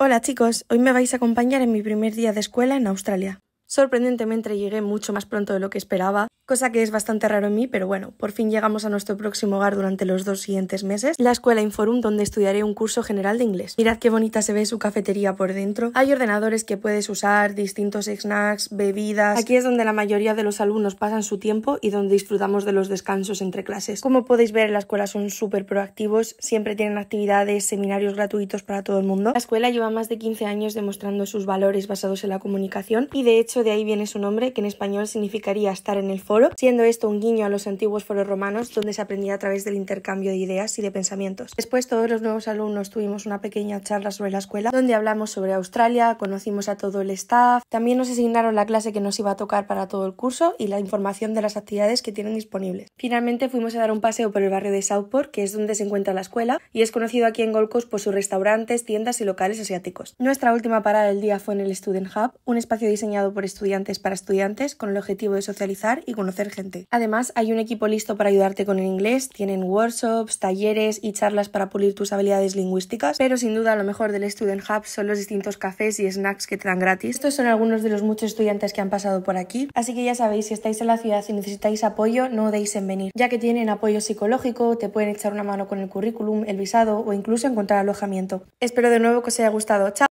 Hola chicos, hoy me vais a acompañar en mi primer día de escuela en Australia. Sorprendentemente llegué mucho más pronto de lo que esperaba cosa que es bastante raro en mí, pero bueno, por fin llegamos a nuestro próximo hogar durante los dos siguientes meses, la Escuela Inforum, donde estudiaré un curso general de inglés. Mirad qué bonita se ve su cafetería por dentro. Hay ordenadores que puedes usar, distintos snacks, bebidas. Aquí es donde la mayoría de los alumnos pasan su tiempo y donde disfrutamos de los descansos entre clases. Como podéis ver, las la escuela son súper proactivos, siempre tienen actividades, seminarios gratuitos para todo el mundo. La escuela lleva más de 15 años demostrando sus valores basados en la comunicación y de hecho de ahí viene su nombre, que en español significaría estar en el foro siendo esto un guiño a los antiguos foros romanos donde se aprendía a través del intercambio de ideas y de pensamientos. Después todos los nuevos alumnos tuvimos una pequeña charla sobre la escuela donde hablamos sobre Australia, conocimos a todo el staff, también nos asignaron la clase que nos iba a tocar para todo el curso y la información de las actividades que tienen disponibles. Finalmente fuimos a dar un paseo por el barrio de Southport, que es donde se encuentra la escuela, y es conocido aquí en Gold Coast por sus restaurantes, tiendas y locales asiáticos. Nuestra última parada del día fue en el Student Hub, un espacio diseñado por estudiantes para estudiantes con el objetivo de socializar y con gente. Además, hay un equipo listo para ayudarte con el inglés, tienen workshops, talleres y charlas para pulir tus habilidades lingüísticas, pero sin duda lo mejor del Student Hub son los distintos cafés y snacks que te dan gratis. Estos son algunos de los muchos estudiantes que han pasado por aquí, así que ya sabéis, si estáis en la ciudad y necesitáis apoyo, no deis en venir, ya que tienen apoyo psicológico, te pueden echar una mano con el currículum, el visado o incluso encontrar alojamiento. Espero de nuevo que os haya gustado. ¡Chao!